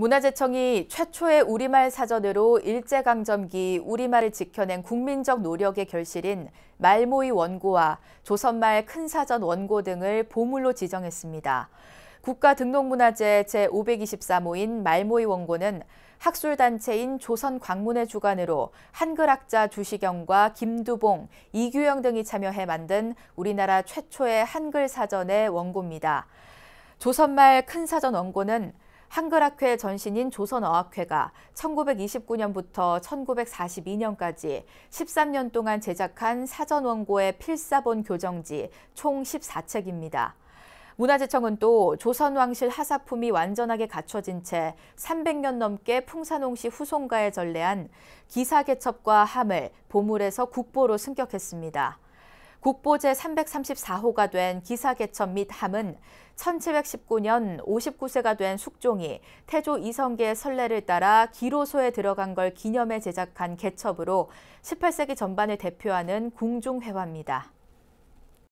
문화재청이 최초의 우리말 사전으로 일제강점기 우리말을 지켜낸 국민적 노력의 결실인 말모이 원고와 조선말 큰 사전 원고 등을 보물로 지정했습니다. 국가등록문화재 제523호인 말모이 원고는 학술단체인 조선광문의 주관으로 한글학자 주시경과 김두봉, 이규영 등이 참여해 만든 우리나라 최초의 한글 사전의 원고입니다. 조선말 큰 사전 원고는 한글학회 전신인 조선어학회가 1929년부터 1942년까지 13년 동안 제작한 사전원고의 필사본 교정지 총 14책입니다. 문화재청은 또 조선왕실 하사품이 완전하게 갖춰진 채 300년 넘게 풍산홍씨 후손가에 전래한 기사개첩과 함을 보물에서 국보로 승격했습니다. 국보제 334호가 된 기사개천 및 함은 1719년 59세가 된 숙종이 태조 이성계의 선례를 따라 기로소에 들어간 걸 기념해 제작한 개첩으로 18세기 전반을 대표하는 궁중회화입니다.